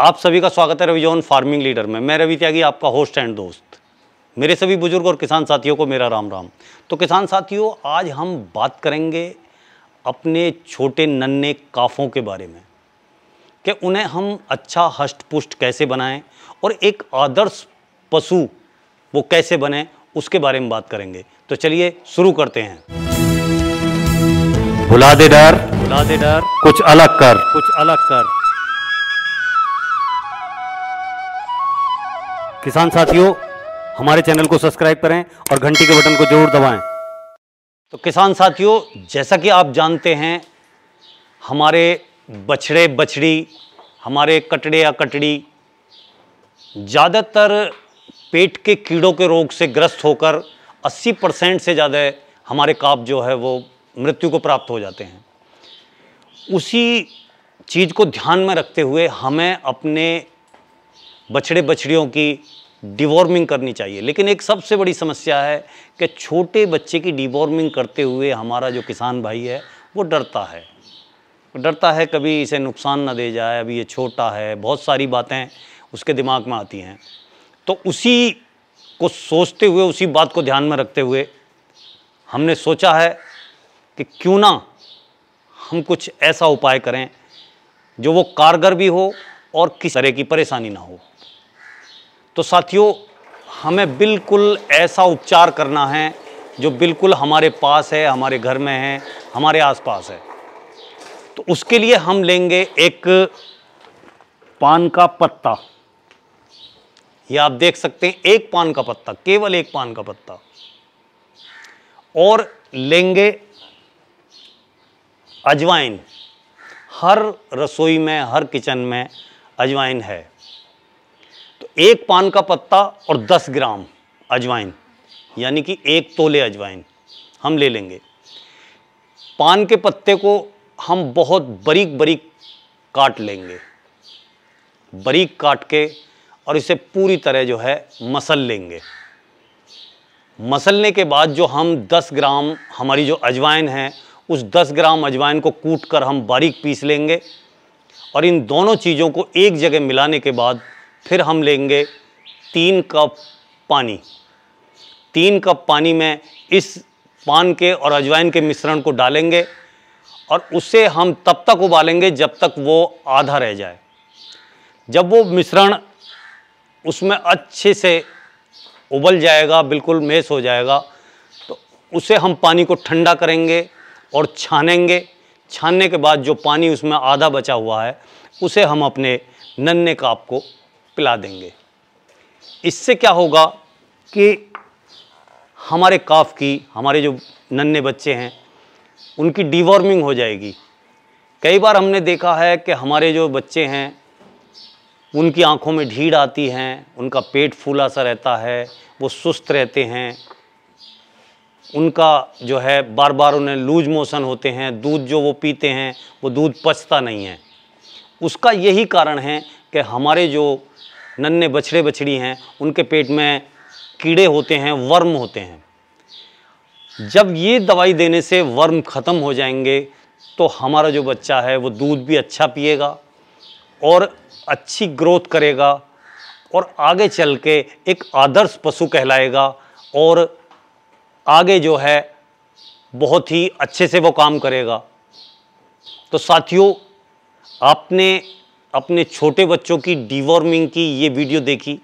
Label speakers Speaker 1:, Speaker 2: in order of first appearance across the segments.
Speaker 1: आप सभी का स्वागत है रविजोन फार्मिंग लीडर में मैं रवि त्यागी आपका होस्ट एंड दोस्त मेरे सभी बुजुर्ग और किसान साथियों को मेरा राम राम तो किसान साथियों आज हम बात करेंगे अपने छोटे नन्हे काफ़ों के बारे में कि उन्हें हम अच्छा हष्ट पुष्ट कैसे बनाएं और एक आदर्श पशु वो कैसे बने उसके बारे में बात करेंगे तो चलिए शुरू करते हैं भुला दे डर भुला दे डर कुछ अलग कर कुछ अलग कर किसान साथियों हमारे चैनल को सब्सक्राइब करें और घंटी के बटन को जरूर दबाएं तो किसान साथियों जैसा कि आप जानते हैं हमारे बछड़े बछड़ी हमारे कटड़े या कटड़ी ज़्यादातर पेट के कीड़ों के रोग से ग्रस्त होकर 80 परसेंट से ज़्यादा हमारे काप जो है वो मृत्यु को प्राप्त हो जाते हैं उसी चीज़ को ध्यान में रखते हुए हमें अपने बछड़े बछड़ियों की डिवॉर्मिंग करनी चाहिए लेकिन एक सबसे बड़ी समस्या है कि छोटे बच्चे की डिवॉर्मिंग करते हुए हमारा जो किसान भाई है वो डरता है डरता है कभी इसे नुकसान ना दे जाए अभी ये छोटा है बहुत सारी बातें उसके दिमाग में आती हैं तो उसी को सोचते हुए उसी बात को ध्यान में रखते हुए हमने सोचा है कि क्यों ना हम कुछ ऐसा उपाय करें जो वो कारगर भी हो और किस तरह की परेशानी ना हो तो साथियों हमें बिल्कुल ऐसा उपचार करना है जो बिल्कुल हमारे पास है हमारे घर में है हमारे आसपास है तो उसके लिए हम लेंगे एक पान का पत्ता ये आप देख सकते हैं एक पान का पत्ता केवल एक पान का पत्ता और लेंगे अजवाइन हर रसोई में हर किचन में अजवाइन है तो एक पान का पत्ता और दस ग्राम अजवाइन यानी कि एक तोले अजवाइन हम ले लेंगे पान के पत्ते को हम बहुत बरीक बरीक काट लेंगे बरीक काट के और इसे पूरी तरह जो है मसल लेंगे मसलने के बाद जो हम 10 ग्राम हमारी जो अजवाइन है उस 10 ग्राम अजवाइन को कूट कर हम बारीक पीस लेंगे और इन दोनों चीज़ों को एक जगह मिलाने के बाद फिर हम लेंगे तीन कप पानी तीन कप पानी में इस पान के और अजवाइन के मिश्रण को डालेंगे और उसे हम तब तक उबालेंगे जब तक वो आधा रह जाए जब वो मिश्रण उसमें अच्छे से उबल जाएगा बिल्कुल मेस हो जाएगा तो उसे हम पानी को ठंडा करेंगे और छानेंगे छानने के बाद जो पानी उसमें आधा बचा हुआ है उसे हम अपने नन्हे काप को पिला देंगे इससे क्या होगा कि हमारे काफ की हमारे जो नन्हे बच्चे हैं उनकी डिवॉर्मिंग हो जाएगी कई बार हमने देखा है कि हमारे जो बच्चे हैं उनकी आंखों में ढीड़ आती हैं उनका पेट फूला सा रहता है वो सुस्त रहते हैं उनका जो है बार बार उन्हें लूज मोशन होते हैं दूध जो वो पीते हैं वो दूध पचता नहीं है उसका यही कारण है कि हमारे जो नन्हे बछड़े बछड़ी हैं उनके पेट में कीड़े होते हैं वर्म होते हैं जब ये दवाई देने से वर्म ख़त्म हो जाएंगे तो हमारा जो बच्चा है वो दूध भी अच्छा पिएगा और अच्छी ग्रोथ करेगा और आगे चल के एक आदर्श पशु कहलाएगा और आगे जो है बहुत ही अच्छे से वो काम करेगा तो साथियों आपने अपने छोटे बच्चों की डिवॉर्मिंग की ये वीडियो देखी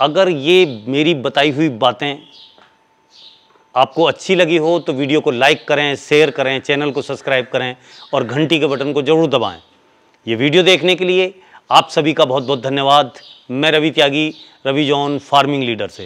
Speaker 1: अगर ये मेरी बताई हुई बातें आपको अच्छी लगी हो तो वीडियो को लाइक करें शेयर करें चैनल को सब्सक्राइब करें और घंटी के बटन को ज़रूर दबाएं ये वीडियो देखने के लिए आप सभी का बहुत बहुत धन्यवाद मैं Ravi Tyagi Ravi John farming leader से